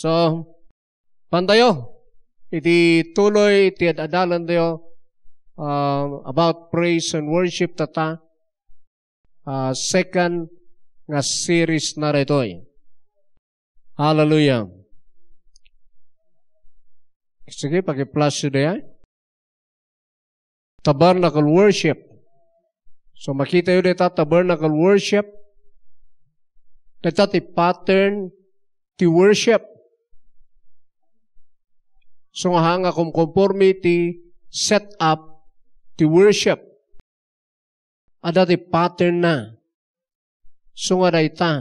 So, pandayo, iti tuloy, iti adalan dayo uh, about praise and worship tata uh, second nga series na retoy. Hallelujah. Sige, pag-i-plus yun eh. Tabernacle worship. So makita yun ito, tabernacle worship. Ito ti pattern ti worship. So nga hanga kung conformity set up to worship. Ada ti pattern na. So nga dayta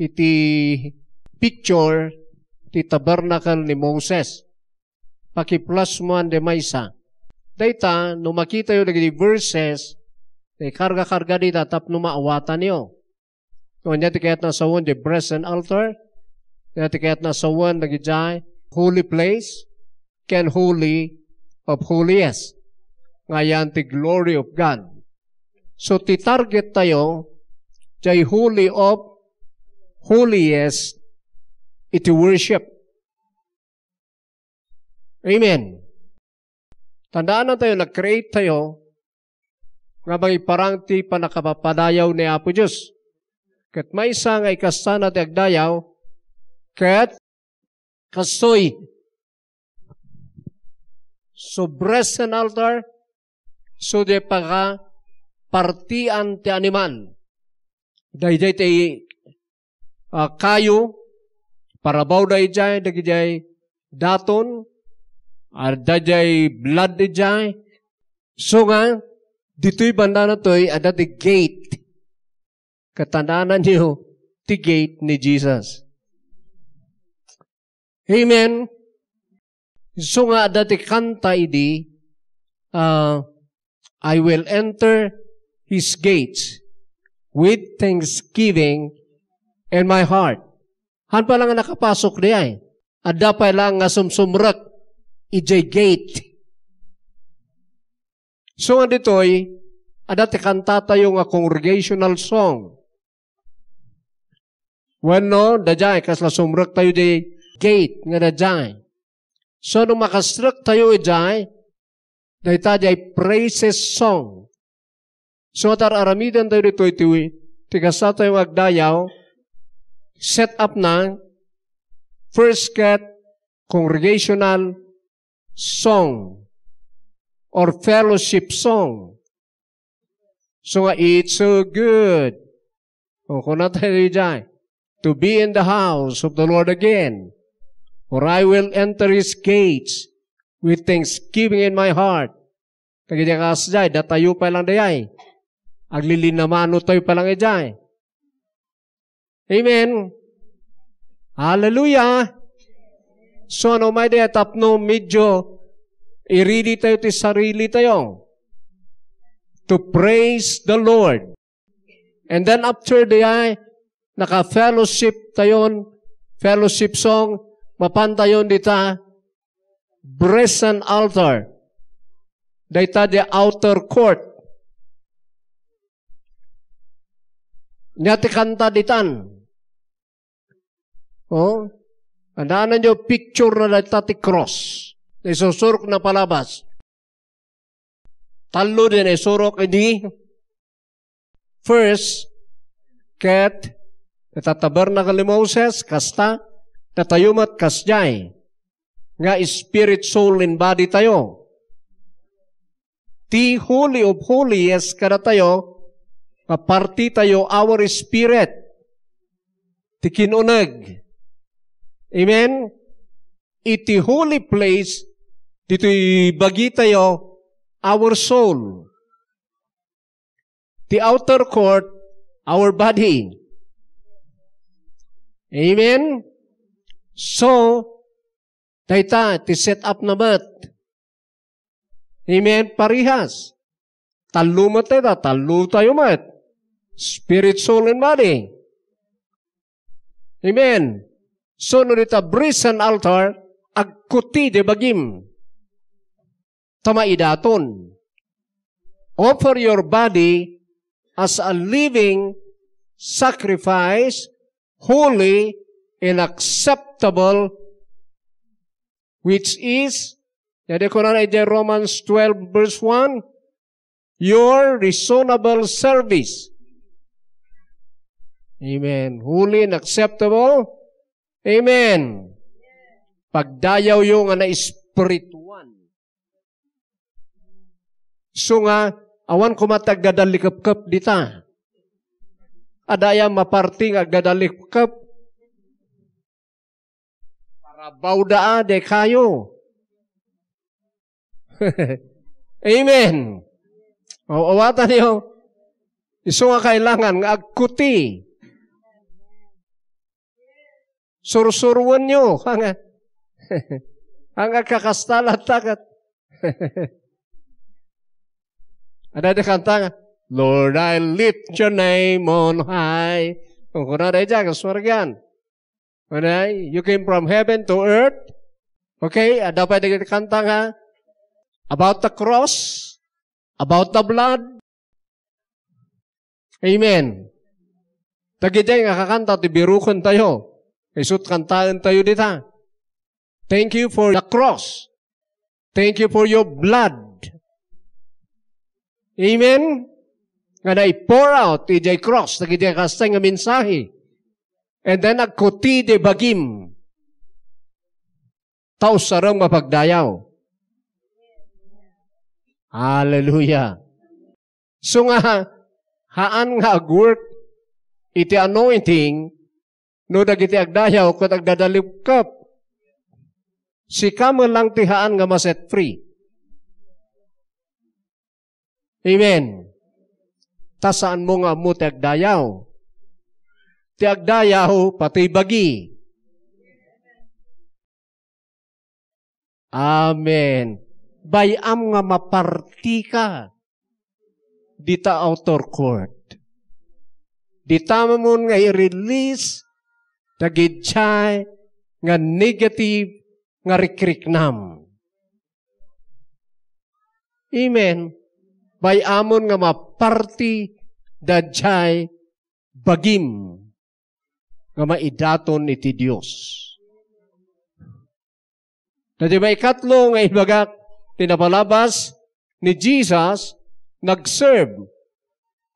iti picture ti tabernacle ni Moses. Pakiplas mo ang demaysa. Dayta, no makita yung di verses, di karga-karga di datap numaawatan niyo. Kung niya ti kayat na sawon di brazen altar, niya ti kayat na sawon nagijay, holy place can holy of holiest. Ngayon, the glory of God. So, ti target tayo, jay holy of holiest, iti worship. Amen. Tandaan na tayo, nag-create tayo, nga bang iparang ti panakapapadayaw ni Apo Diyos. Kat may isa nga ikasana ti agdayaw, kat kasoy. Sobres an altar, so de paga partian ti animal. Dayjay ti uh, kayo, parabaw dayjay, dagijay daton, at dayjay blood dayjay. So nga, dito'y banda na to'y ada the gate. Katananan niyo, ti gate ni Jesus. Amen? So nga, dati kanta idi, uh, I will enter His gates with thanksgiving in my heart. Han pa lang nga nakapasok niya eh. Ada pa lang nga sumsumrak ijay gate. So nga ditoy, ada ti kanta tayo nga congregational song. When no, dajay, kasla sumrak tayo di gate nga naday. So nung makastruck tayo iday, dayta ay praises song. So atar aramidan tayo dito itiwi, tigasa tayo agdayaw, set up na first cat congregational song or fellowship song. So nga, it's so good. O kung tayo dyan, to be in the house of the Lord again. For I will enter his gates with thanksgiving in my heart. Kagidya ka sa datayo pa lang dayay. Aglilinamano tayo pa lang dayay. Amen. Hallelujah. So ano may daya tapno medyo iridi tayo ti sarili tayo. To praise the Lord. And then after the ay, naka-fellowship tayon, fellowship song, mapantayon dita brazen altar. Dayta the outer court. Nyati kanta ditan. Oh, andaanan nyo picture na dayta ti cross. Na isusurok na palabas. Talo din isurok eh, ini. Eh, First, ket, natatabernacle ni Moses, kasta, Tatayomat kasyay, nga spirit, soul, and body tayo. Ti holy of holies kada tayo, kaparti tayo our spirit, ti kinunag. Amen? Iti holy place, dito'y bagi tayo our soul. The outer court, our body. Amen? So, dayta, ti set up na mat. Amen, parihas. Talo mat tayo, talo tayo mat. Spirit, soul, and body. Amen. So, no dita brazen altar, agkuti de bagim. Tama idaton. Offer your body as a living sacrifice, holy and acceptable acceptable, which is, jadi ko na Romans 12 verse 1, your reasonable service. Amen. Holy and acceptable. Amen. Pagdayaw yung nga ano, na espirituan. So nga, awan ko matagdadalikap-kap dita. Adaya maparting agdadalikap Kabawdaa de kayo. Amen. O, awatan niyo. Iso nga kailangan nga agkuti. Sursurwan niyo. Nga. Ang kakastala takat. Ada ada kanta Lord, I lift your name on high. Kung kuna ada dyan, kaswargan. Okay? You came from heaven to earth. Okay? Ah, dapat nagkanta nga about the cross, about the blood. Amen. Tagiday nga kakanta, tibirukon tayo. Isut kantaan tayo dita. Thank you for the cross. Thank you for your blood. Amen? Nga na i-pour out, ijay cross, tagiday kastay nga mensahe. And then, agkuti de bagim. Tao sarang mapagdayaw. Hallelujah. So nga, haan nga agwork iti anointing no dagiti agdayaw kat agdadalip kap. Si kamo lang tihaan nga maset free. Amen. Ta mo nga mo ti agdayaw? ti agdayaw pati bagi. Amen. Bayam nga maparti ka dita outer court. Dita mo nga i-release tagidchay nga negative nga rikriknam. Amen. By amon nga maparti dadjay bagim nga maidaton iti Dios. Na di ba nga ibaga tinapalabas ni Jesus nagserve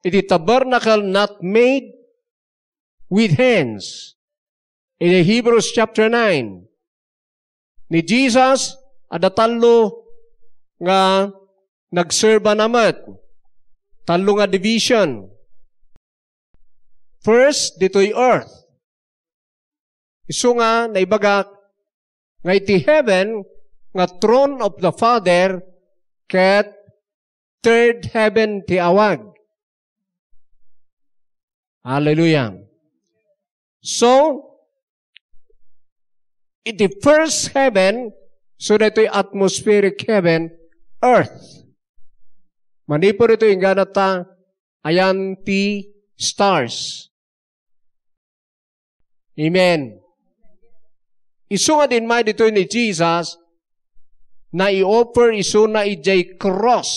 iti tabernacle not made with hands. In Hebrews chapter 9, ni Jesus, adatalo nga nagserba namat. Talo nga division. First, dito'y earth. Isu nga, naibaga, nga iti heaven, nga throne of the Father, ket third heaven ti awag. Hallelujah. So, iti first heaven, so that atmospheric heaven, earth. Manipur ito yung ganata, ayan ti stars. Amen. Isunga din may dito ni Jesus na i-offer iso na ijay cross.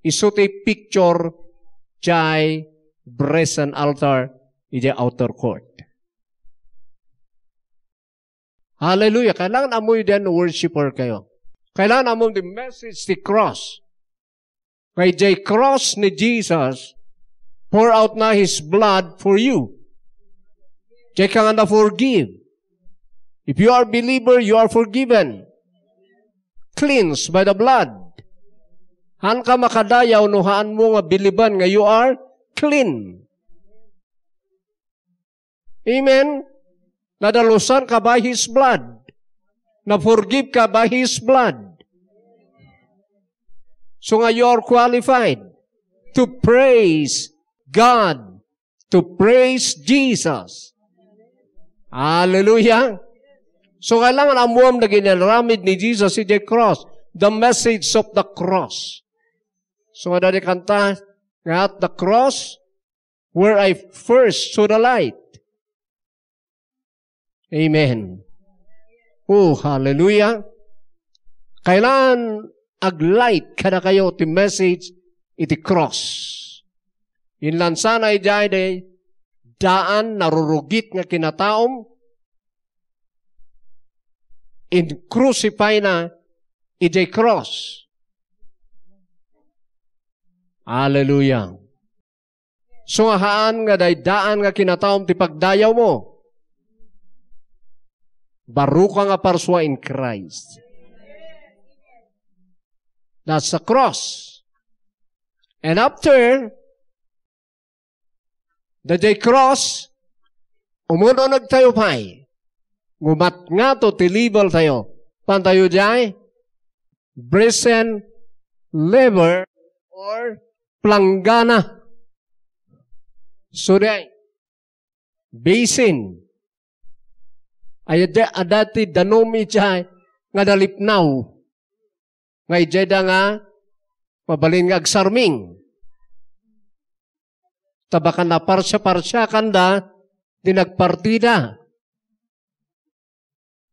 Iso tay picture jay brazen altar ijay outer court. Hallelujah. Kailangan amoy din worshiper kayo. Kailangan amoy the message the cross. Kay jay cross ni Jesus pour out na His blood for you. Check ka nga na forgive. If you are believer, you are forgiven. Cleansed by the blood. Han ka makadayaw no mo nga biliban nga you are clean. Amen? Nadalusan ka by His blood. Na-forgive ka by His blood. So nga you are qualified to praise God, to praise Jesus. Hallelujah! So kailangan amuam na ginaramid ni Jesus si the cross. The message of the cross. So kada di kanta, at the cross where I first saw the light. Amen. Oh, hallelujah. Kailan light kada kayo ti message iti cross. Inlan sana ijay day, daan narurugit nga kinataom, in crucify na ijay cross. Hallelujah. So ahaan nga daan nga kinataom ti pagdayaw mo. Baruka nga parswa in Christ. That's the cross. And after, The they cross, umuno nagtayo pa'y. Ngumat nga to tilibol tayo. Pantayo jay, brisen, labor or planggana. Suray, basin. Ayada adati danomi jay, nga dalipnaw. Ngay jay da nga, pabalin nga agsarming. Tabakan na parsya-parsya kanda, dinagpartida.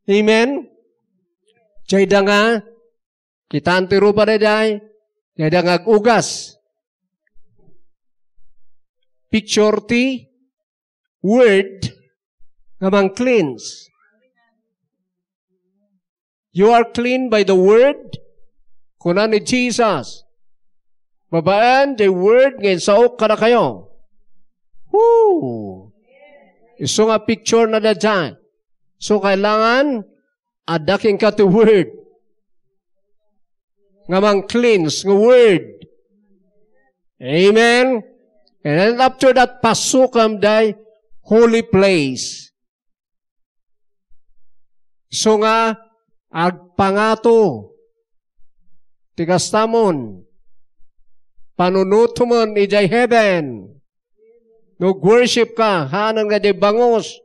Amen? Jayda nga, kita antirupa na jay, jayda nga ugas. Picture ti, word, namang cleanse. You are clean by the word, kunan ni Jesus. Babaan, the word, ngayon saok ka na kayo. Woo! Iso nga picture na da dyan. So, kailangan adaking ka to word. Nga mang cleanse, nga word. Amen? And then after that, pasok ang day, holy place. So nga, agpangato, tigastamon, panunutumon, ijay heaven. Nag-worship ka, hanan nga di bangus.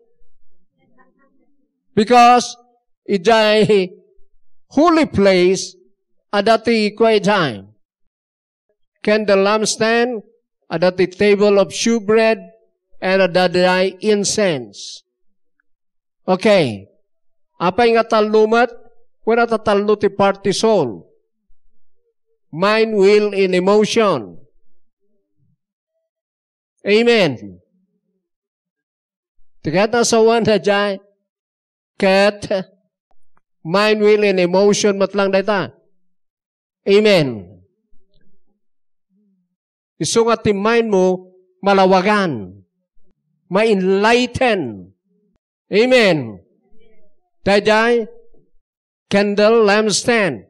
Because, ijay holy place, adati kway time. Candle lampstand, adati table of shewbread, and adati incense. Okay. Apa yung atalumat? Wala tatalo ti party soul. Mind, will, in emotion. Amen. Together sawan đã dạy mind, will and emotion matlang data. Amen. Gusto nga mind mo malawagan, ma-enlighten. Amen. Dajay, candle, lampstand.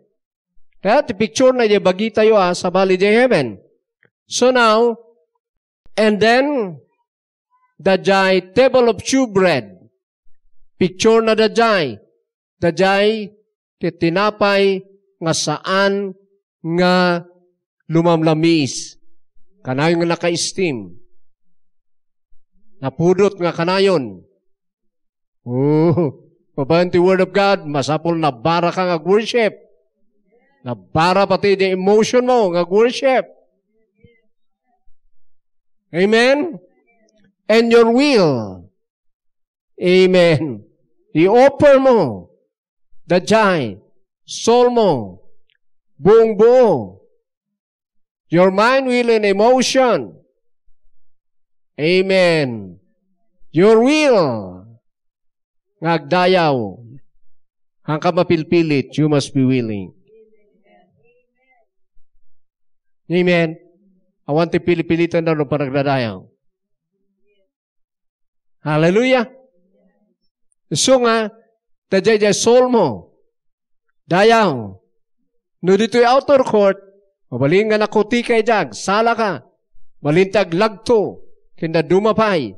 That picture na bagita tayo ah, sa di Heaven. So now, And then, dajay table of shoe bread. Picture na dajay. Dajay, titinapay nga saan nga lumamlamis. Kanayon nga naka-esteem. Napudot nga kanayon. Oh, pabayan ti Word of God, masapol na bara ka nga worship. Na bara pati di emotion mo nga worship. Amen? And your will. Amen. The offer mo, giant, soul mo, buong buo, your mind, will, and emotion. Amen. Your will. Ngagdayaw. hangka kamapilpilit, you must be willing. Amen. Awante pili-pilitan na panagdadayang. Hallelujah! So nga, tajay jay soul mo, dayaw. No dito outer court, mabaling nga nakuti kay jag, sala ka, malintag lagto, kinda dumapay.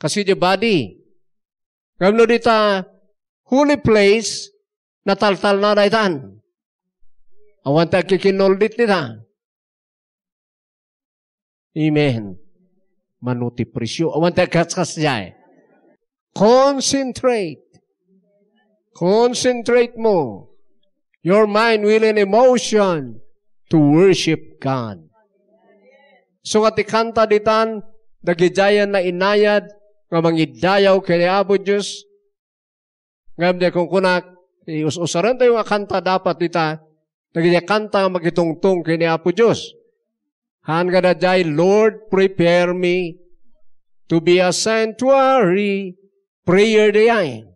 Kasi di body. Kamno dita, holy place, nataltal na daitan. Awante kikinol dit nita. Amen. Manuti presyo. Awan tayo katskas niya Concentrate. Concentrate mo. Your mind, will, and emotion to worship God. So nga kanta ditan, nagidayan na inayad, nga mangidayaw kay Abo Diyos. Ngayon niya kung kunak, ius-usaran tayo nga kanta dapat dita, nagidya kanta nga magitungtong kay Apo Diyos. I'm gonna die. Lord, prepare me to be a sanctuary. Prayer diyan.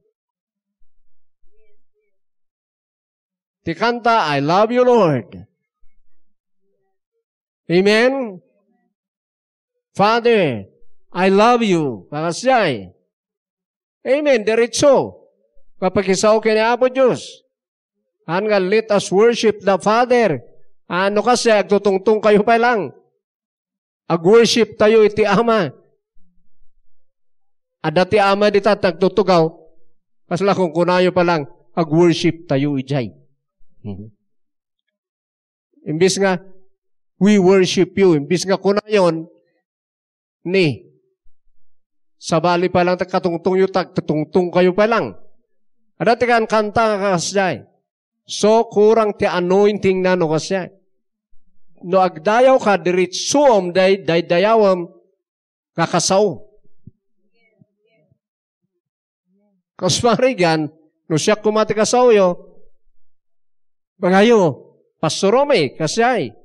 Tikanta, I love you, Lord. Amen? Father, I love you. Pakasiyay. Amen. Diretso. Papakisaw ka ni Apo Diyos. Hanga, let us worship the Father. Ano kasi, agtutungtong kayo pa lang. Ag-worship tayo iti ama. Ada ti ama dita tagtutugaw. Kasla kung kunayo pa lang, ag-worship tayo ijay. Mm-hmm. Imbis nga, we worship you. Imbis nga kunayon, ni, sabali pa lang katungtong yu, tatungtong kayo pa lang. Ada ti kan kanta kakasjay. So, kurang ti anointing na no kasjay no agdayaw ka diritsuom day daydayawam kakasaw. Kasmarigan, no siya kumati kasaw yo, bangayo, pasurome, kasay.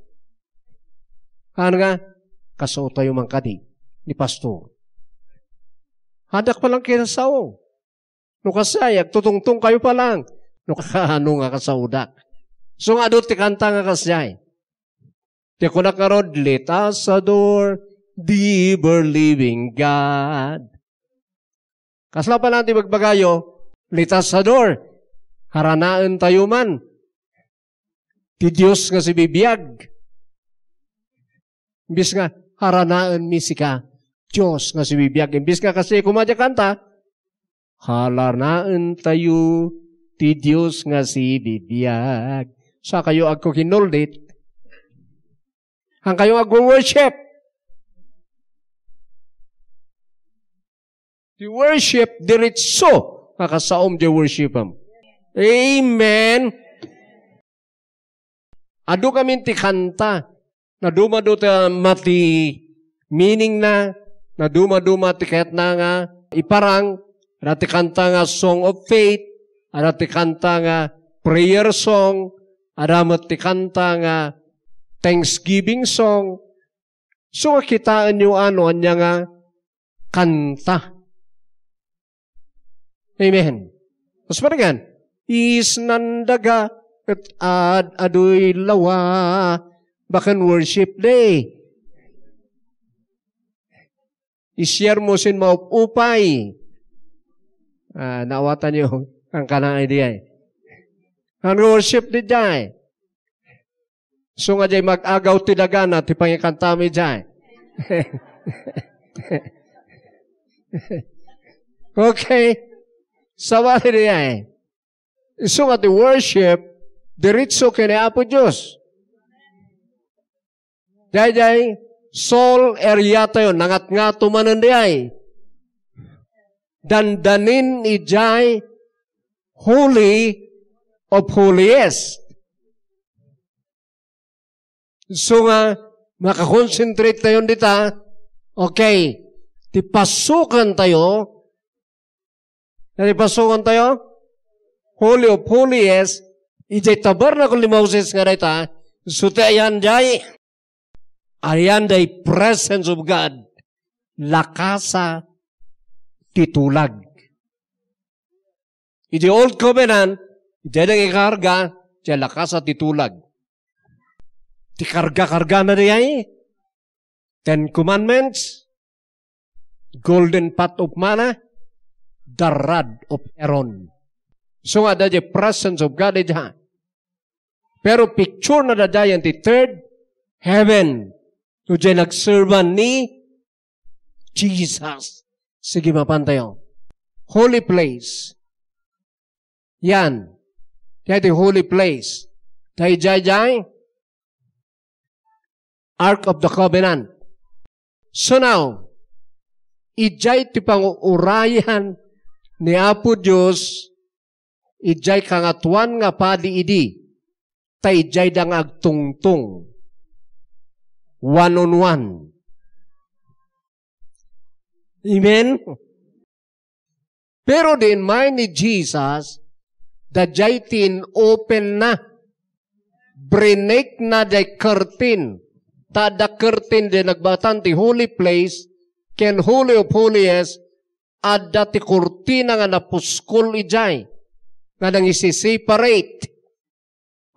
Ano nga? Kasaw tayo man kadi, ni pastor. Hadak pa lang kinasaw. No kasay, agtutungtong kayo pa lang. No kakaano nga kasawdak. So nga doon, tikanta nga kasay. Kaya kung nakarod, let us adore the believing God. Kasla pa natin magbagayo, let us adore. Haranaan tayo man. Ti Diyos nga si bibiyag. Imbis nga, haranaan mi sika. Diyos nga si bibiyag. Imbis nga kasi kumadya kanta, halanaan tayo ti Diyos nga si bibiyag. Sa kayo agko kinoldit, ang kayong agwo-worship. Di worship diretso kakasaom di worship am. Amen. Adu kami ti kanta na dumado ti ah, mati meaning na na dumaduma ti kahit na nga iparang Arati kanta nga Song of Faith, arati kanta nga Prayer Song, aramat ti kanta nga Thanksgiving song. So, kitaan nyo ano, anya nga, kanta. Amen. Tapos maragan, is nandaga at ad adoy lawa bakan worship day. I-share mo sin maupupay. Ah, nawatan niyo ang kanang idea. Eh. Ang worship day. So nga jay mag-agaw ti dagana ti pangikantami jay. okay? Sabali niya eh. So nga ti worship, diritso kini Apo Diyos. Jay jay, sol area tayo, nangat nga tumanan diay. Eh. Dandanin ijay, holy of holiest. So nga, makakonsentrate tayo dita, okay, Tipasukan tayo, na tayo, Holy of Holies, ijay tabernacle ni Moses nga dita, so ti ayan jay, ayan day presence of God, lakasa titulag. Iti Old Covenant, iti nang ikarga, iti lakasa titulag. Ti karga-karga na diya eh. Ten Commandments, Golden Path of Mana, the rod of Aaron. So nga da presence of God diya. Pero picture na da diyan ti third heaven. So diya nagservan ni Jesus. Sige mapantayo. Holy place. Yan. Diya holy place. Dahil jay jay, Ark of the Covenant. So now, ijay ti pangurayan ni Apo Diyos, ijay kangatuan nga padi idi, ta ijay dang agtungtong, one on one. Amen? Pero din may ni Jesus, dajay tin open na, brinek na day curtain, tada curtain de nagbatan ti holy place, ken holy of holies, adda ti kurtina nga napuskol ijay, nga nang isiseparate.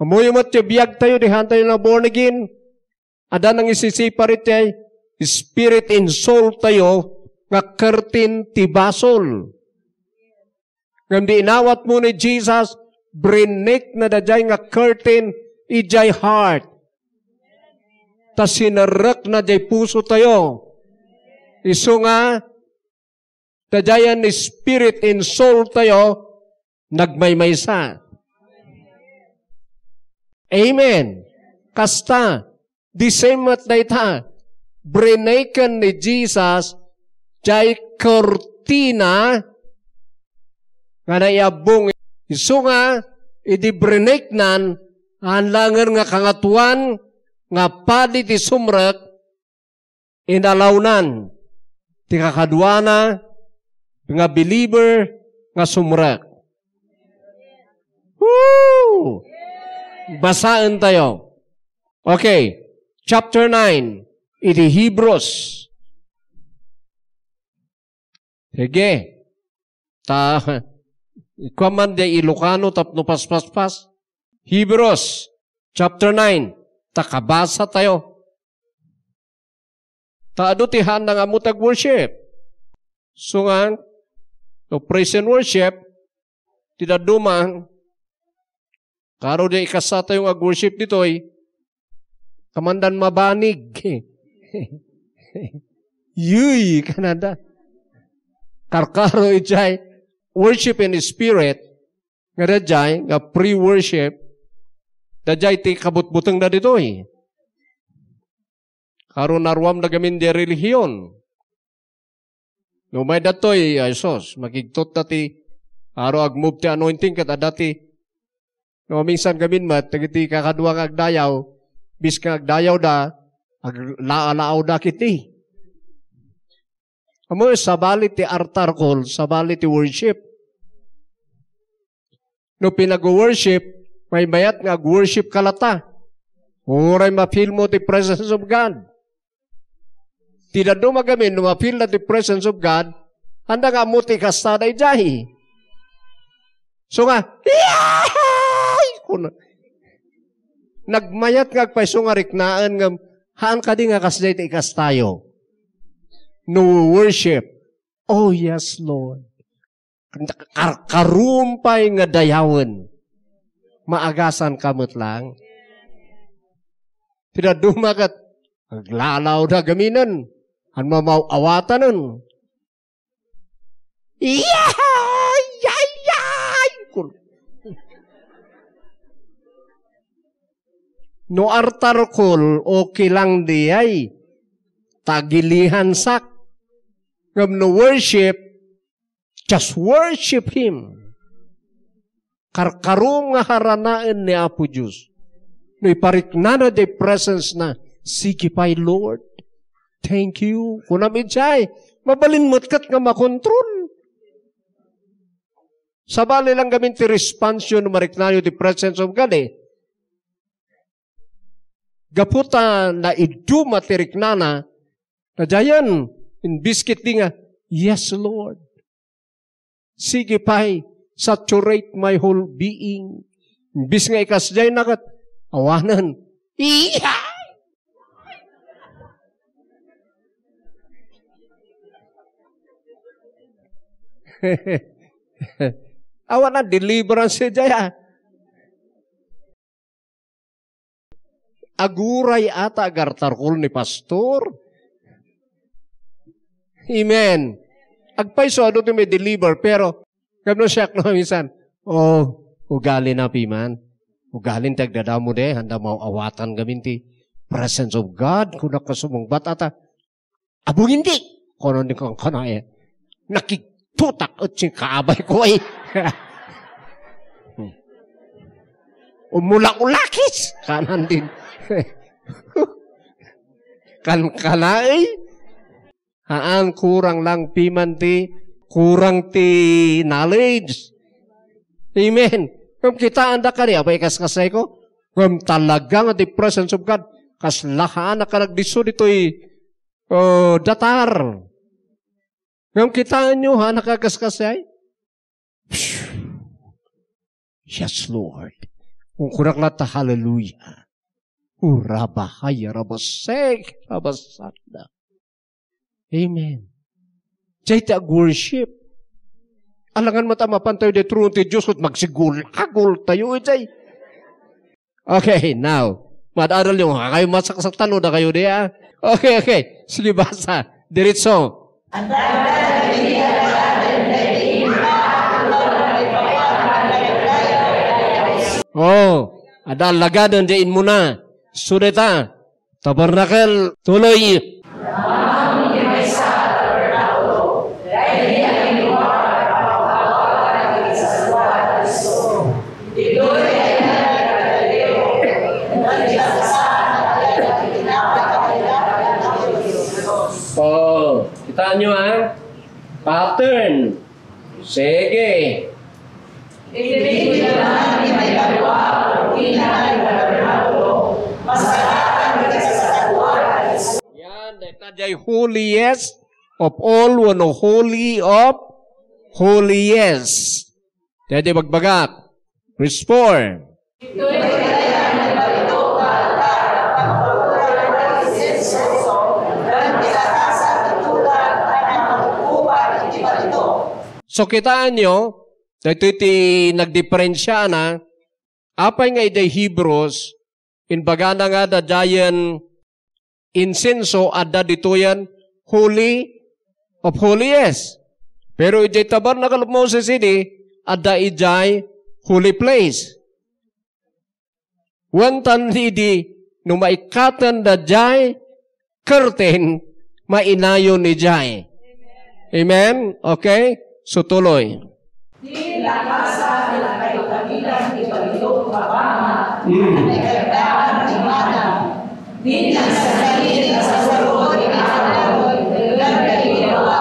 Amuyo mo ti biyag tayo, dihan tayo na born again, ada nang isiseparate tayo, spirit and soul tayo, nga curtain ti basol. Nga di inawat mo ni Jesus, brinik na dajay nga curtain, ijay heart ta sinarak na jay puso tayo. Iso nga, ta jayan spirit and soul tayo, nagmaymaysa. Amen. Kasta, the same at dayta, brinaikan ni Jesus, jay kortina, nga naiabong. Iso nga, idibrenek nan, hanlangan nga kangatuan, nga padi ti sumrak inalawnan ti kakadwana nga believer nga sumrak. Woo! Basaan tayo. Okay. Chapter 9. Iti Hebrews. Sige. Ta, ikaman de Ilocano tapno paspaspas. Hebrews, chapter 9 takabasa tayo. Taadutihan na nga mutag worship. So nga, to praise and worship, tinaduman, karo di ikasa yung ag-worship ditoy, kamandan mabanig. Yuy, Canada. Karkaro ijay, worship in spirit, nga jay, nga pre-worship, Dajay ti kabutbutang na dito eh. Karoon na gamin di relihiyon. No may datoy, Isos, magigtot na ti araw agmove ti anointing kat adati. No minsan gamin mat, nagiti kakaduang agdayaw, bis ka agdayaw da, ag aglaalaaw da kiti. Amo, sabali ti altar call, sabali ti worship. No pinag-worship, may bayat nga worship kalata. Oray mapil mo the presence of God. Tida do magamin, no mapil na the presence of God, handa nga muti kasta na ijahi. So nga, Nagmayat nga paisungarik naan nga, haan ka nga kasday ta ikas tayo. No worship. Oh yes, Lord. Kar karumpay nga dayawan. maagasan kamot iya, iya, iya, lang. dumagat, naglalaw na gaminan, han mamaw awatanan. Yahay! No artar kol o kilang diyay, tagilihan sak, ngam no worship, just worship Him. Kar karong nga haranain ni Apo Diyos. No, iparik na na day presence na, Sige pa'y Lord, thank you. Kung namin siya mabalin mo't kat nga makontrol. Sabali lang gamin ti response yun, mariknayo the presence of God eh. Gaputa na iduma ti riknana, na dayan, in biscuit nga, yes Lord. Sige pa'y, saturate my whole being. Bis nga ikasday nakat, awanan. Iya! Awan na deliverance jaya. Aguray ata agartarkol ni pastor. Amen. Agpaiso ano ti may deliver pero Kabno siya no minsan. Oh, ugali na piman. Ugalin tagdadamo de, handa mau awatan gamin ti presence of God, kuna kasumong batata. Abong hindi! Kono ni kong kono eh. Nakiktutak at sing kaabay ko eh. Umulak-ulakis! Kanan din. kan kanai haan kurang lang piman ti kurang ti knowledge. Amen. Kung kita anda ka niya, may kasay ko, kung talagang the presence of God, kaslahaan na kanagdiso dito'y oh, datar. Kung kita nyo ha, nakakaskasay, Yes, Lord. Kung kurang na ta, hallelujah. Urabahaya, rabasek, rabasakda. Amen. Jay ti worship. Alangan matamapan tayo de true ti Diyos at magsigulagol tayo eh, jay. Okay, now. Madaral yung ah, kayo masaksaktan na kayo diya. Ah. Okay, okay. Sige basa. Diritso. Oh, ada lagadan diin muna. Sureta. Tabernakel tuloy. Amin. Kita nyo ha? Pattern. Sige. Ibigin na namin ay gawa, pinahal na rabo, masalakan na sa katuwaras. Yan, tadya holiest of all, one holy of holiest. Tadya bagbagat. Restore. Ito'y So kitaan nyo, ito iti nagdiferensya na, apay nga iti Hebrews, in bagana nga da dayan insenso at da dituyan holy of holiest. Pero iti tabernacle of Moses ini, at da ijay holy place. Wantan di no maikatan da jay curtain mainayo ni jay. Amen? Okay? Sutuloy. Di nakasa nila ng mana. Di nagsasalihin sa sarong ni Aaron ng kailawa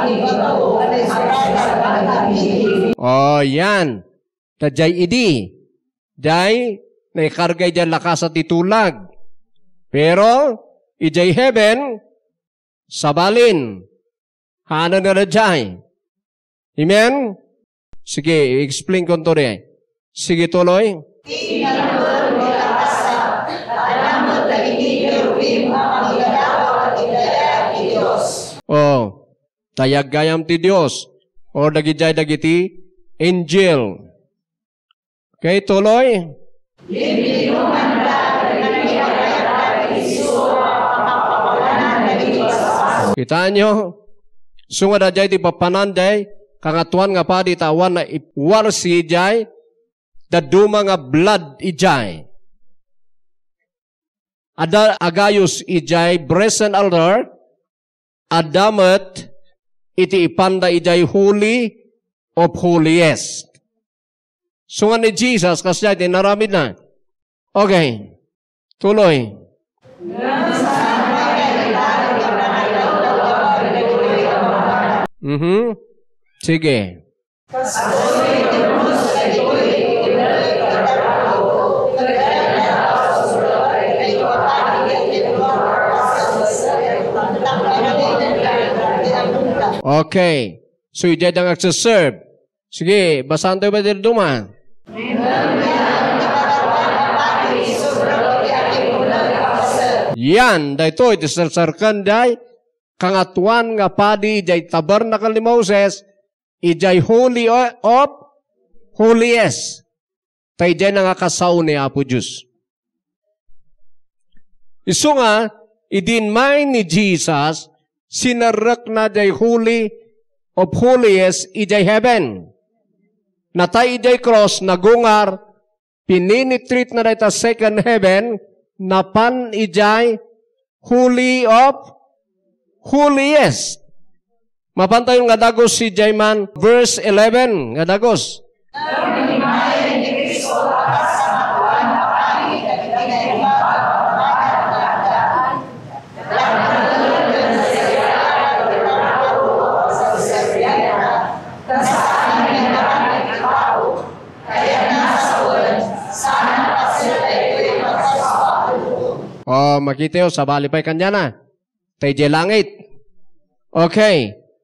at ibabaw at sarang Oh, yan. Tajay idi. Day, naikargay dyan lakas at itulag. Pero, ijay heaven, sabalin. Hano na na jay. Amen? Sige, explain ko ito rin. Sige, tuloy. Oh, tayag gayam ti Dios. O dagijay dagiti angel. Okay, tuloy. Kita nyo? Sungad ajay ti papanan day, Kangatuan nga padi tawan na ipuwar si ijay, daduma nga blood ijay. Ada agayos ijay, and altar, adamet, iti ipanda ijay holy of holiest. So nga ni Jesus, kasi iti naramid na. Okay. Tuloy. Mm-hmm. Sigue. Okay. sudah so, ang serve. Sige, basahan tayo ba dito duman? Yan, dahito ito itisarsarkan day kangatuan nga padi day tabernacle ni Moses Ijay holy of holiest. Tay dyan nga kasaw ni Apo Diyos. Isu nga, idin idinmay ni Jesus, sinarak na jay holy of holiest ijay heaven. Natay ijay cross, nagungar, pininitreat na dayta second heaven, napan ijay holy of holiest. Mapantayon nga dagos si Jaiman verse 11 nga dagos. Oh, makita yun, sa balipay kanya na. Tay langit. Okay.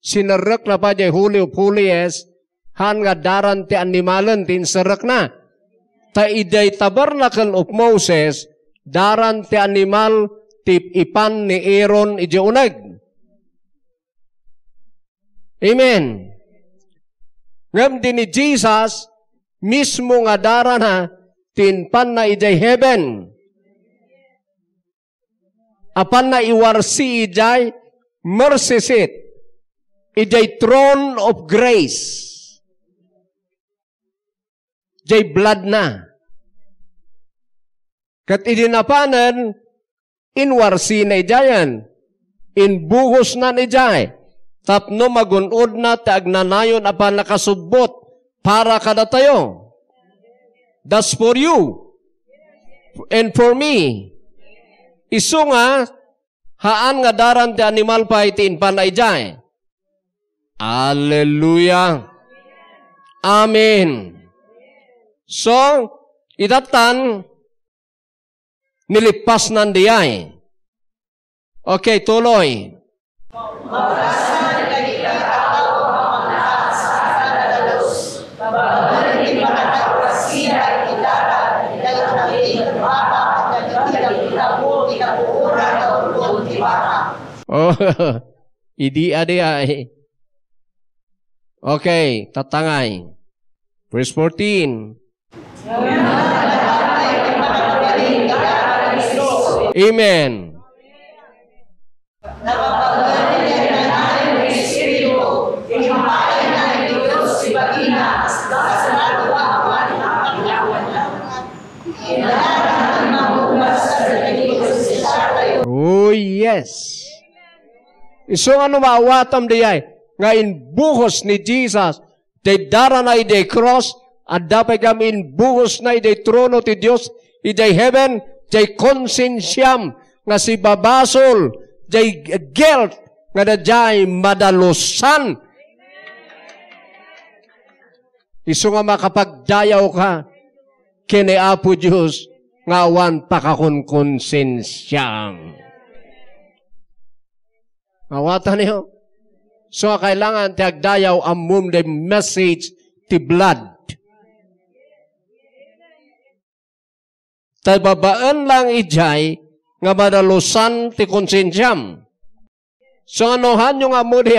Sinarek na pa jay huli of hulies, han nga daran ti animalan ti insarek na. Ta iday tabernacle of Moses, daran ti animal ti ipan ni Aaron ije unag. Amen. Ngam din ni Jesus, mismo nga daran ha, tinpan na ijay heaven. Apan na iwarsi ijay mercy seat is a throne of grace. Jay blood na. Kat idinapanan, inwarsi na ijayan. buhos na ni jay. Tapno magunod na agnanayon apan nakasubot para kada tayo. That's for you. And for me. Isunga, haan nga daran ti animal pa in panay jay. Haleluya. Amen. So, idatan, nilipas nandiay. Okay, tuloy. Oh, idi ada ay. Okay, tatangay. Verse 14. Amen. Oh yes. Isong ano ba watam diyay? Eh. Ngayon, buhos ni Jesus, day daranay day cross, at dapat kami buhos na day trono ti Dios, iday heaven, day konsensyam, nga si babasol, day guilt, nga da day madalusan. Iso nga makapagdayaw ka, kini Apo Diyos, nga wan pakakonkonsensyam. Awatan niyo. So, kailangan ti agdayaw amum the message ti blood. Tay Tababaan lang ijay nga madalusan ti konsensyam. So, anuhan yung amo di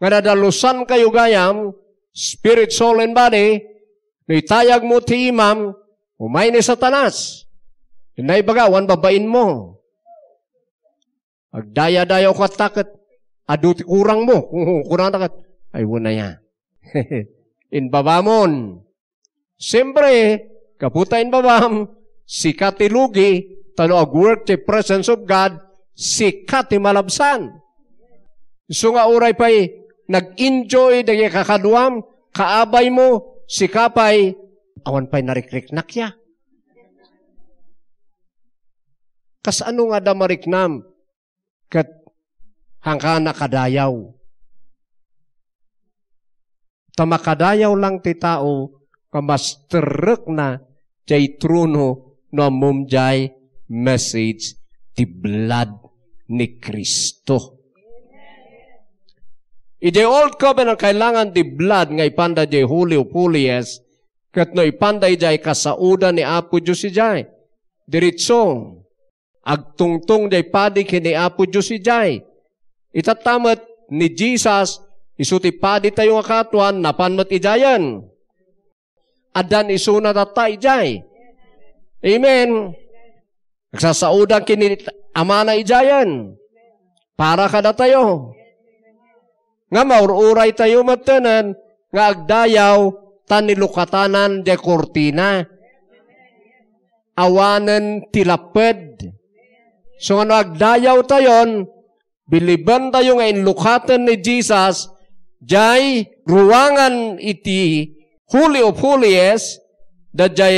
nga nadalusan kayo gayam, spirit, soul, and body, Naitayag mo ti imam, umay ni satanas. Inay bagawan, babain mo. Agdaya-dayaw ka takot. Aduti kurang mo. kurang ka. Ay, na niya. in babamon. Siyempre, kaputa in babam, si katilugi, tanoag work the presence of God, si katimalabsan. So nga oray pa'y, nag-enjoy dagay kakaduam, kaabay mo, si kapay, awan pa'y narikrik nakya. Kas ano nga da mariknam? Kat hangka nakadayaw. Ta makadayaw lang ti tao, kamasterek na jay truno na mumjay message ti blood ni Kristo. Iti Old Covenant kailangan ti blood ngay ipanda jay huli o pulies kat no ipanda jay kasauda ni Apo Diyos si jay. Diritsong. Agtungtong jay padik ni Apo Diyos si jay. Itatamat ni Jesus, isuti padi tayo nga katuan, napanmat ijayan. Adan isuna tata ijay. Amen. Nagsasaudan kini ama na ijayan. Para kada tayo. Nga maururay tayo matanan, nga agdayaw, tanilukatanan de kortina. Awanan tilapad. So nga agdayaw tayon, Biliban tayo nga inlukatan ni Jesus, jay ruangan iti Holy of Holies, da jay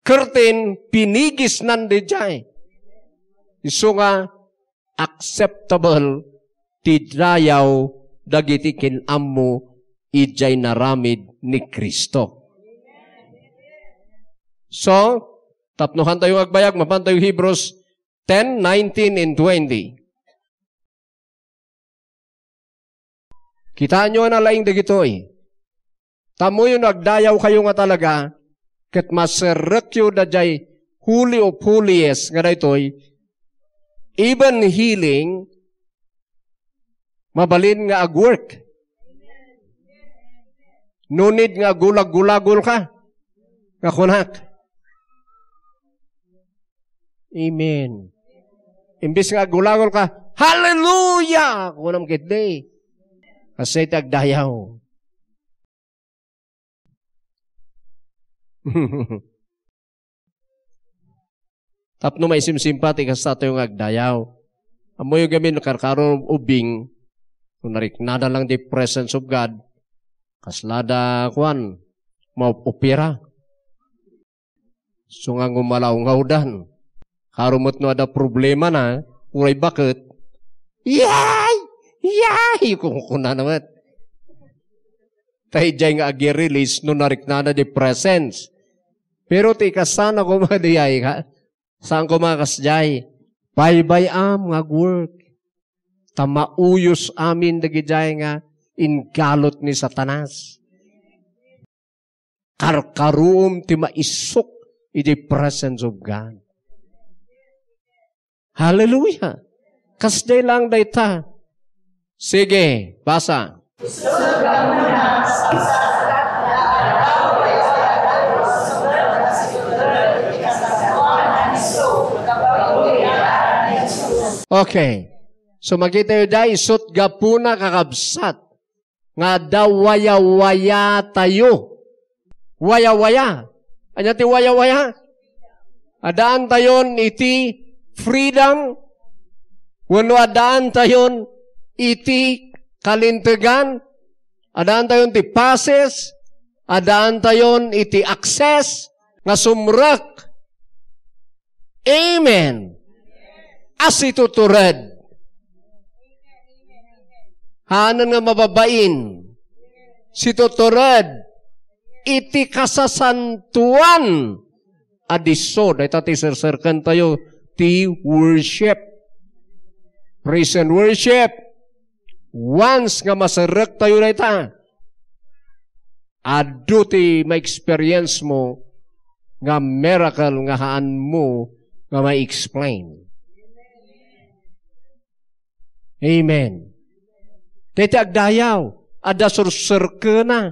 curtain pinigis nandi jay. Iso nga, acceptable ti dayaw dagiti kinammo ijay naramid ni Kristo. So, tapnohan tayo agbayag, mapan tayo Hebrews 10, 19, and 20. Kita nyo na laing dagitoy. Tamo yung nagdayaw kayo nga talaga, kat maserekyo da jay huli of holies nga daytoy, even healing, mabalin nga ag-work. Nunid nga gulag-gulagol ka, nga kunak. Amen. Imbis nga gulangon ka, Hallelujah! Kunam kitday. Kasi tagdayaw. Tapno may simsimpati kas tato yung agdayaw. Amo yung gamin karkaro ubing, kung nariknada lang the presence of God, kaslada kwan, maupupira. So nga ngumalaw ngawdan. Harumot no ada problema na. Uray bakit? Yay! Yay! Kung kuna naman. Tayo dyan nga agi-release no nariknana di presence. Pero ti kasana ko madiyay ka. Saan ko makasjay? Paybay am nga work. Tamauyos amin jay nga inkalot ni satanas. Karkaroom ti maisok iti presence of God. Hallelujah. Kasday lang ta. Sige, basa. Okay. So makita yun dahil isot gapuna kakabsat. Nga daw waya-waya tayo. Waya-waya. Anya ti waya-waya? Adaan tayon iti freedom, wano tayon, iti kalintigan, adaan tayon ti passes, adaan tayon iti access, nga sumrak. Amen. As ituturad. Hanan nga mababain. Si Iti kasasantuan. Adiso. Dahil tati sir-sirkan tayo Di worship. Praise and worship. Once nga masarek tayo na ita, adu ti ma-experience mo nga miracle nga haan mo nga ma-explain. Amen. Tete agdayaw, ada sursurke na.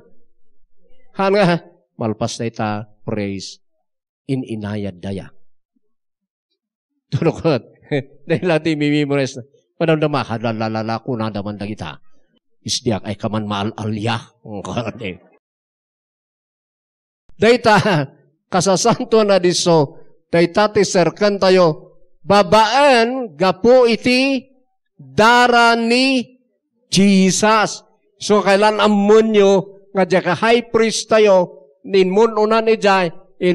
Han nga, malpas na ita, praise, in inayad daya. Tulog ka. Dahil natin mimemorize na. Panang na makalalala ko na naman na kita. Isdiak ay kaman maalalya. Eh. Dayta, kasasanto na diso, ti serkan tayo, babaan gapo iti dara ni Jesus. So kailan amun nyo, nga di ka high priest tayo, ninmununan ni Jai,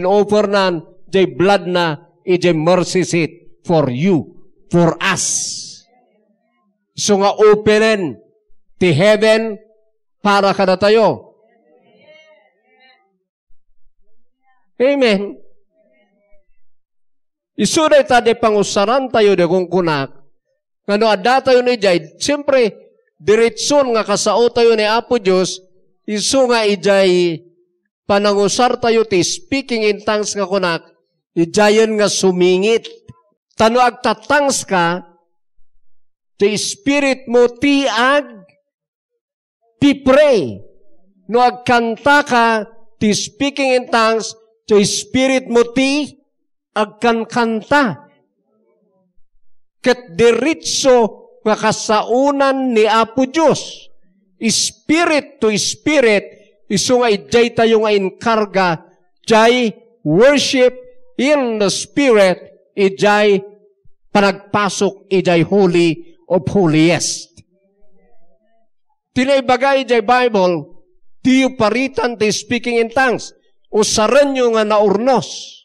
over nan, di blood na, ije mercy seat for you, for us. So nga openin ti heaven para kada tayo. Amen. Isuray ta de pangusaran tayo de kung kunak. Kano adda tayo ni Jay, siyempre, diretson nga kasao tayo ni Apo Diyos, iso nga ijay panangusar tayo ti speaking in tongues nga kunak, ijayan nga sumingit Tano agtatangs ka, ti spirit mo ti ag ti pray. No agkanta ka, ti speaking in tongues, ti spirit mo ti agkankanta. Ket diritso nga kasaunan ni Apo Diyos. Spirit to spirit, iso nga ijay tayo nga inkarga, jay worship in the spirit, ijay panagpasok ijay holy of holiest. bagay ijay Bible, tiyo paritan ti speaking in tongues, o saranyo nga naurnos.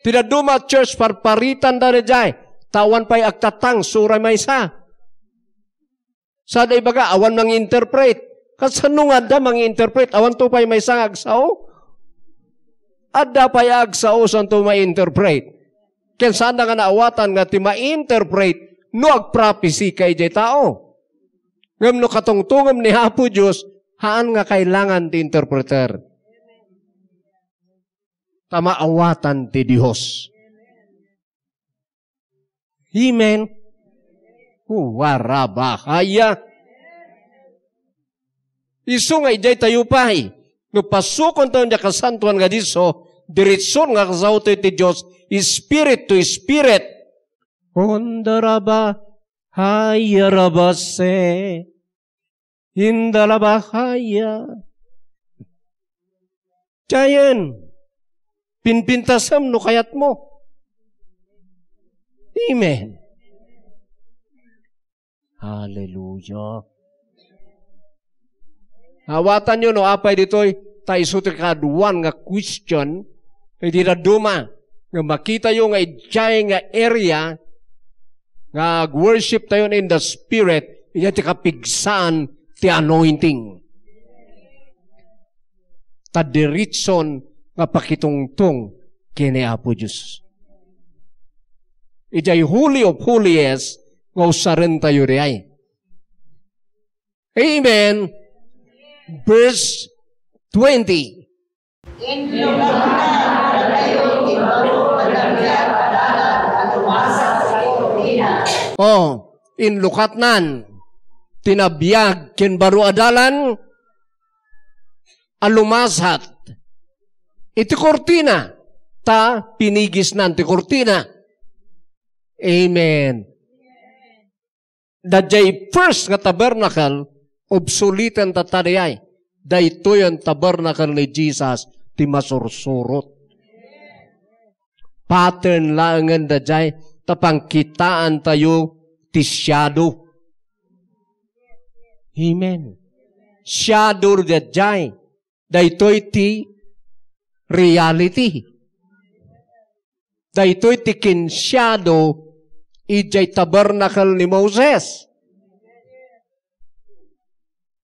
Tinaduma church parparitan da ijay, tawan pa'y aktatang suray may isa. Sa daybaga, awan mang interpret. Kasano nga da mang interpret, awan to pa'y may isa agsao. At payag sa usan to ma-interpret. Kaya sana nga naawatan nga ti ma-interpret no agprophecy kay di tao. Ngam no katungtungam ni Apo Diyos, haan nga kailangan ti interpreter. Tamaawatan ti Diyos. Amen. Warabakaya. Iso nga, jay tayo pa eh. No pasukon tayo niya kasantuan nga diso, diritson nga kasawto ti Diyos, spirit to spirit. ba, Hondaraba, hayarabase, hindalaba haya. Tiyan, pinpintasam no kayat mo. Amen. Hallelujah. Hawatan nyo no apay ditoy, eh, tayo suti kaduan nga question, hindi eh, na duma, nga makita yung nga ijay nga area, nga worship tayo in the spirit, iya ti kapigsan ti anointing. Tadiritson nga pakitungtong kini Apo Diyos. Ijay holy of holies, nga usarin tayo riyay. Amen verse 20. Oh, in lukatnan, tinabiyag, baro adalan, alumasat, iti kortina, ta pinigis nan ti kortina. Amen. Dadjay first nga tabernacle, obsulitan tatanayay, daytoyan tabernacle ni Jesus, ti masursurot. Pattern langan da jay, tapangkitaan tayo, ti shadow. Amen. Shadow da jay, daytoy ti reality. Daytoy ti kin shadow, ijay tabernacle ni Moses.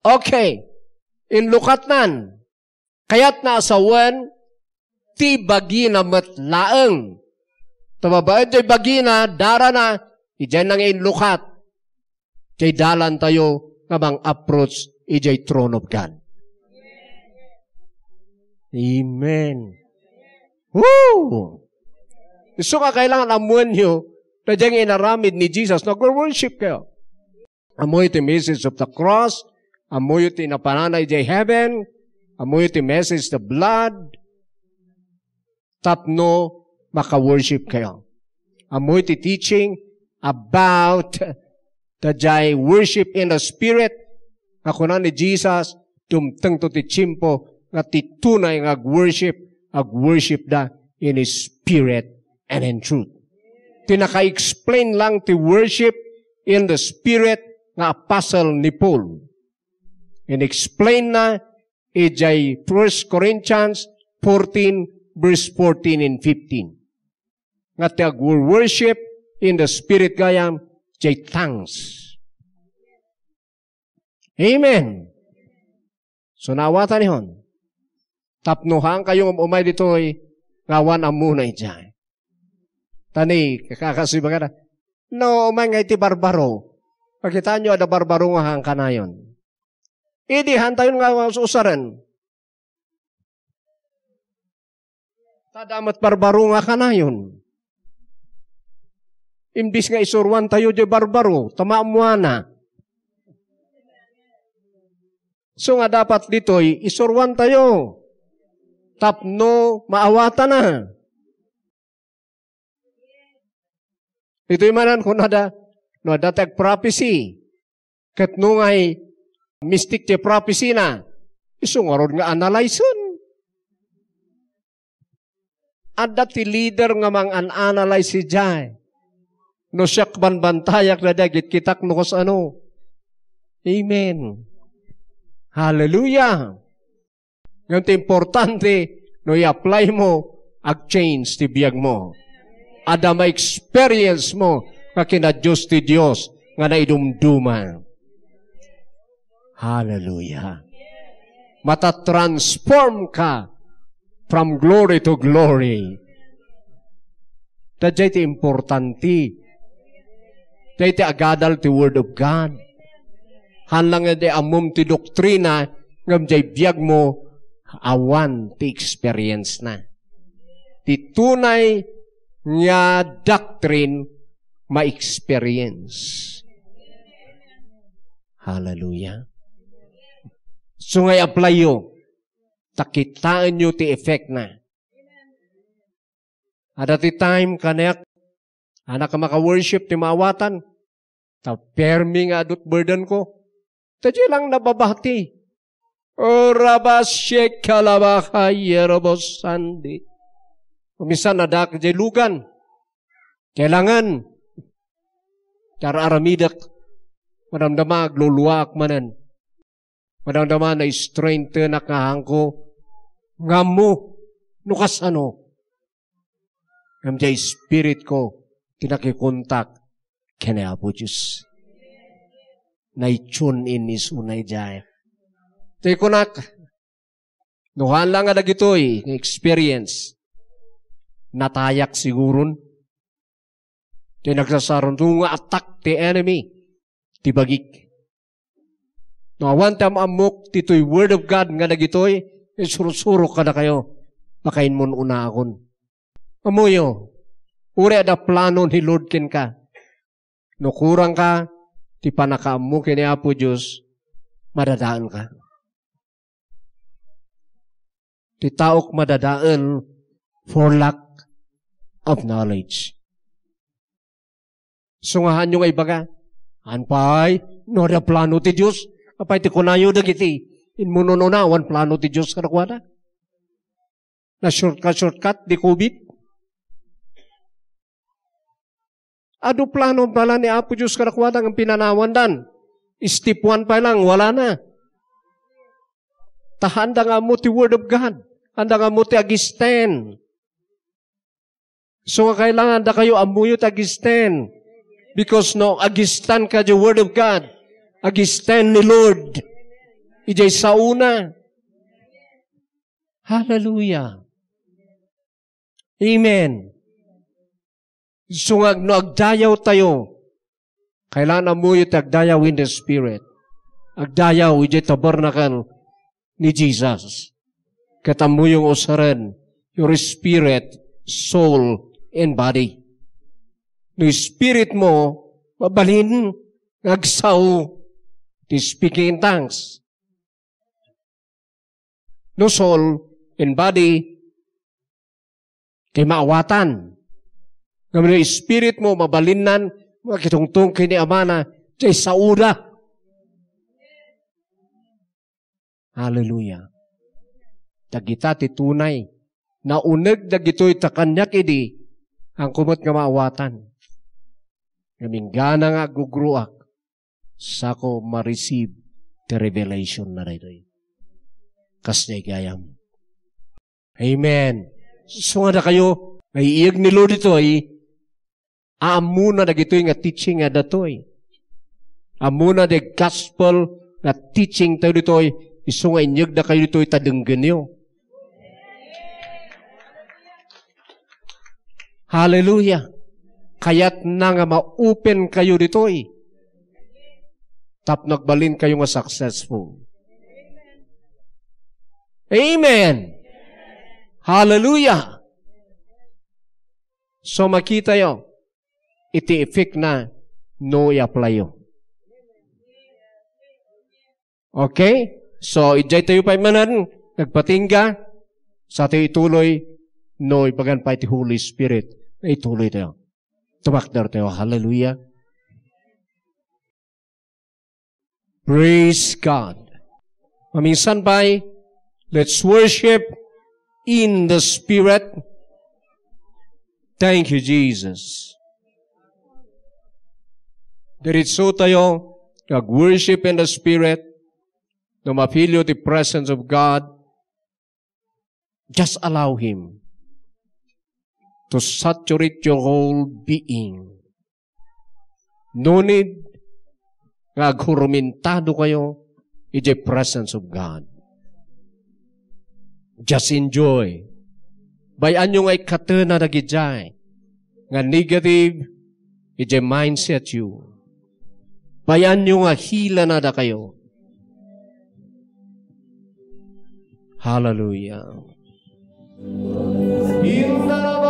Okay. In Inlukatnan. Kayat na asawan, na bagina matlaeng. Tumaba, ito'y bagina, dara na, ijay nang inlukat. Kay dalan tayo, kamang approach, ijay throne of God. Amen. Woo! So ka kailangan amuan nyo na dyan inaramid ni Jesus. Nag-worship kayo. Amoy the message of the cross, Amuyo ti napananay jay heaven. Amuyo ti message the blood. Tapno maka-worship kayo. Amuyo ti teaching about the jay worship in the spirit. Ako na ni Jesus tumteng to ti chimpo nga ti tunay nga worship ag-worship da in His spirit and in truth. Tinaka-explain lang ti worship in the spirit nga apostle ni Paul. In-explain na ijay 1 Corinthians 14 verse 14 and 15. Nga tag worship in the spirit gayam jay thanks. Amen. So nawata ni hon. Tapnuhan kayong umay ditoy ngawan amunay jay. Tani kakakasibangan na. No, umay nga iti barbaro. Pagkitaan nyo ada barbaro nga hang kanayon. Idi, hantayon nga nga usaran. Tadamat barbaro nga kanayon. Imbis nga isurwan tayo di barbaro, tamamuana. So nga dapat dito'y isurwan tayo. Tapno, maawata na. Ito'y manan kung nada, nada tag prophecy. Kat nungay Mystic te prophecy na. Isungarod nga analyson. At ti leader nga mang an-analyze si Jai. No siyak bantayak na dagit kitak no kas ano. Amen. Hallelujah. Ngayon importante no i-apply mo ag change ti biyag mo. Ada ma-experience mo nga kina Diyos ti Diyos nga naidumduman. Hallelujah. Matatransform ka from glory to glory. Tadya iti importanti. Tadya iti agadal ti Word of God. Hanlang iti amum ti doktrina ngam jay biyag mo awan ti experience na. Ti tunay nga doctrine ma-experience. Hallelujah. Sungay apply yo. Takitaan yo ti effect na. Ada ti time, kanek, anak ka maka-worship, timawatan. Ta permi nga adot burden ko. Tadya lang nababati. O rabas shekalabaka yerobos sandi. Umisan na dak lugan. Kailangan. Tara aramidak. Maramdamag, luluak manan. Madamdaman na strength na kahangko. Nga mo, nukas ano. Ang spirit ko, kinakikontak, kanya po Diyos. Na i-tune in is unay jay. Tay kunak, nuhan lang nga dagitoy, experience. Natayak siguron. Tay nagsasaron, tunga attack the enemy. Tibagik. No, one time amok, tito'y word of God nga nagitoy, isurusuro eh, ka na kayo. Makain mo una akon. Amuyo, uri ada plano ni Lord kin ka. No kurang ka, ti panakaamok ni Apo Diyos, madadaan ka. Ti taok madadaan for lack of knowledge. Sungahan nyo nga ibaga, anpay, no ada plano ti Diyos, Apay ti kunayo dagiti. Inmuno no plano ti Diyos kanakwada. Na shortcut-shortcut di COVID. Ado plano pala ni Apo Diyos kanakwada ang pinanawan dan. Step 1 pa lang, wala na. Tahanda nga mo ti Word of God. Anda nga mo ti agisten. So kailangan da kayo amuyo ti agisten. Because no, agistan ka di Word of God. Agistan ni Lord. Ijay sa una. Hallelujah. Amen. Sungag no agdayaw tayo. Kailangan mo ito agdayaw in the Spirit. Agdayaw ijay tabernacle ni Jesus. Katamu yung usaran, your spirit, soul, and body. No spirit mo, mabalin, nagsaw, speaking in tongues. No soul in body kay maawatan. Ngayon yung spirit mo, mabalinan, makitungtong kay ni Amana, kay saura. Hallelujah. Dagita ti tunay. Naunag dagito'y takanyak idi ang kumot nga maawatan. Ngaming gana nga gugruak sa ako ma-receive the revelation na rin. Kas niya ikayam. Amen. So nga na kayo, may ni nilo dito ay aamuna na gito nga teaching nga datoy. Amuna de gospel na teaching tayo dito ay iso nga inyag na kayo dito ay tadenggan niyo. Hallelujah. Kaya't na nga ma-open kayo dito eh. Tap nagbalin kayo nga successful. Amen. Amen. Hallelujah. So makita yo, iti effect na no yaplayo. Okay? So, ijay tayo pa manan, nagpatingga, sa tayo ituloy, no, ipagan pa iti Holy Spirit, na ituloy tayo. Tumakdar tayo, hallelujah. Praise God. Maminsan pa'y, let's worship in the Spirit. Thank you, Jesus. Diritso tayo, nag-worship in the Spirit, na mapilyo the presence of God, just allow Him to saturate your whole being. No need Kagurumintado kayo in the presence of God. Just enjoy. By nyo nga'y katuna na gijay. Nga negative, in the mindset you. By anyo nga hila na da kayo. Hallelujah. In the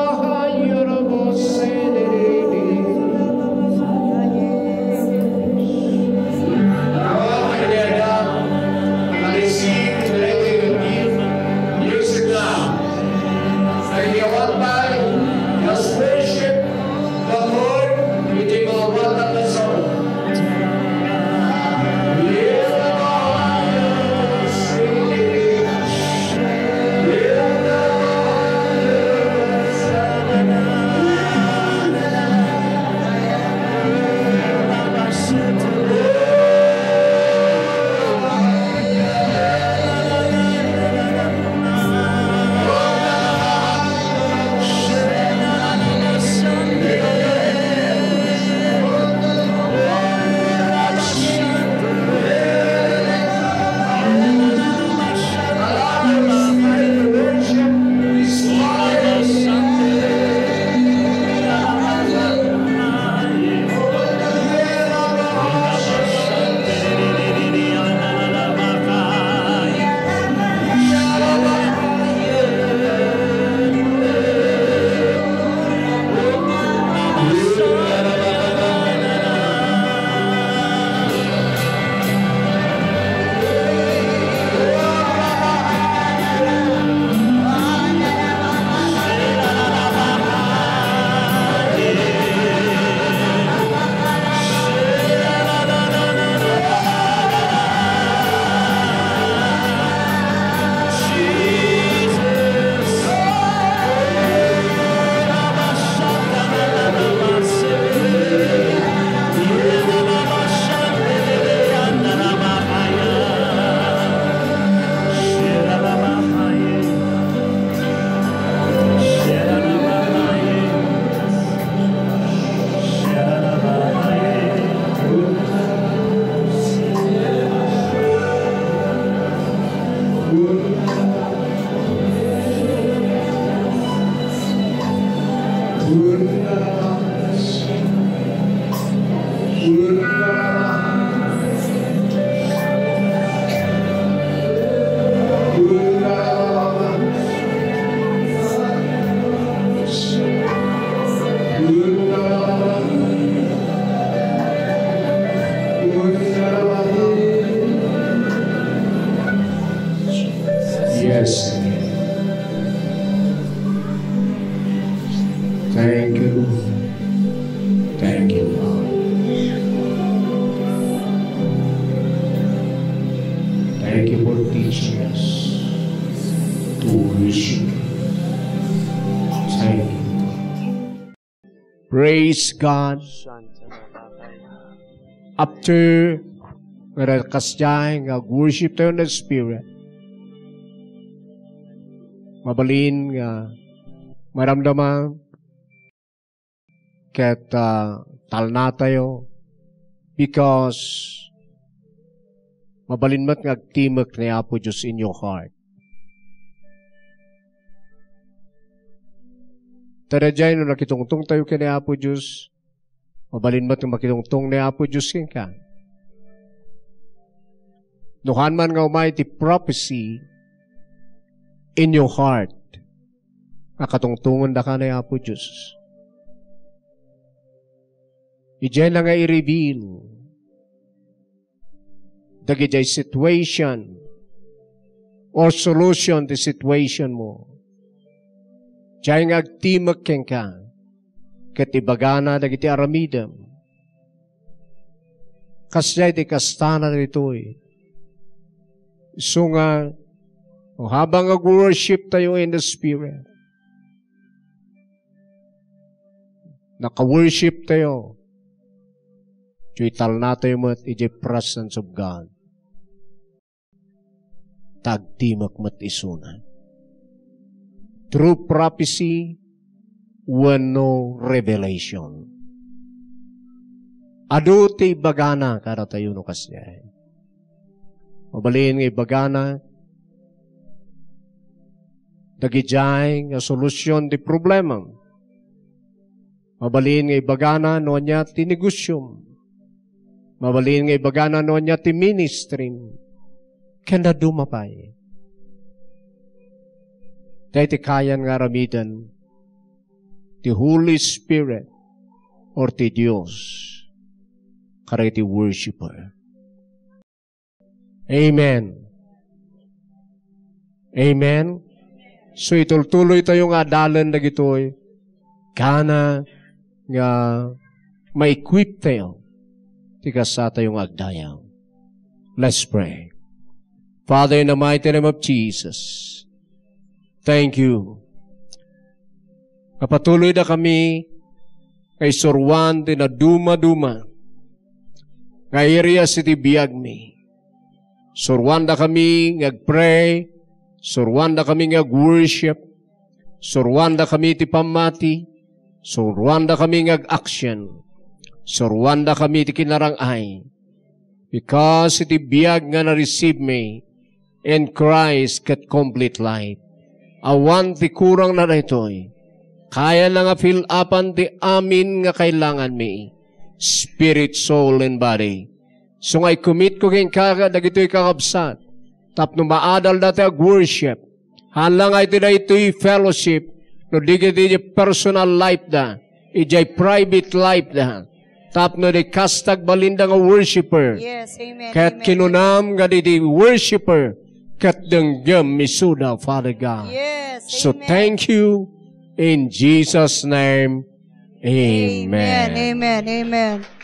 Praise God. After nga kasyay nga worship tayo ng Spirit, mabalin nga maramdaman ket uh, ah, talna tayo because mabalin mat nga timak ni Apo Diyos in your heart. Tadadjay no nakitungtong tayo kay ni Apo Diyos. Mabalin ba't makitungtong ni Apo Diyos kin ka? Nuhan man nga umay ti prophecy in your heart. Nakatungtungan da ka ni Apo Diyos. Ijay na nga i-reveal. Dagijay situation or solution the situation mo Diyay nga agtimak ka, katibagana dagiti aramidam. Kasya iti kastana dito eh. So nga, o habang nag-worship tayo in the Spirit, naka-worship tayo, Tuital na tayo mo at iti presence of God. Tagtimak mat isunan. True prophecy were no revelation. Adu ti bagana kada tayo no kasya. Mabaliin nga bagana dagijay nga solusyon di problema. Mabaliin nga bagana no nya ti negosyum. nga bagana no nya ti ministry. Kanda dumapay. Dahil kayan nga ramitan the Holy Spirit or ti Dios karay ti worshiper. Amen. Amen. So itultuloy tayo nga dalan dagitoy kana nga ma-equip tayo tikas sa tayong agdayang. Let's pray. Father, in the mighty name of Jesus, Thank you. Kapatuloy na kami kay Sir Juan na duma-duma nga area City Biagmi. Sir Juan na kami nag-pray, Sir Juan na kami nag-worship, Sir Juan na kami ti pamati, Sir Juan na kami nag-action, Sir Juan na kami ti kinarangay. Because iti biag nga na-receive me in Christ kat complete life awan ti kurang na daytoy. Kaya na nga fill upan ti amin nga kailangan mi. Spirit, soul, and body. So ngay commit ko keng kaga dagito'y kakabsat. no maadal dati ag worship. Halang ay tida ito'y fellowship. No di iti personal life da. Ijay private life da. Tap no di kastag balinda nga worshiper. Yes, amen. Kaya't kinunam nga di di Worshiper. Cut them Father God. Yes. So amen. thank you in Jesus' name. Amen. Amen. Amen. amen.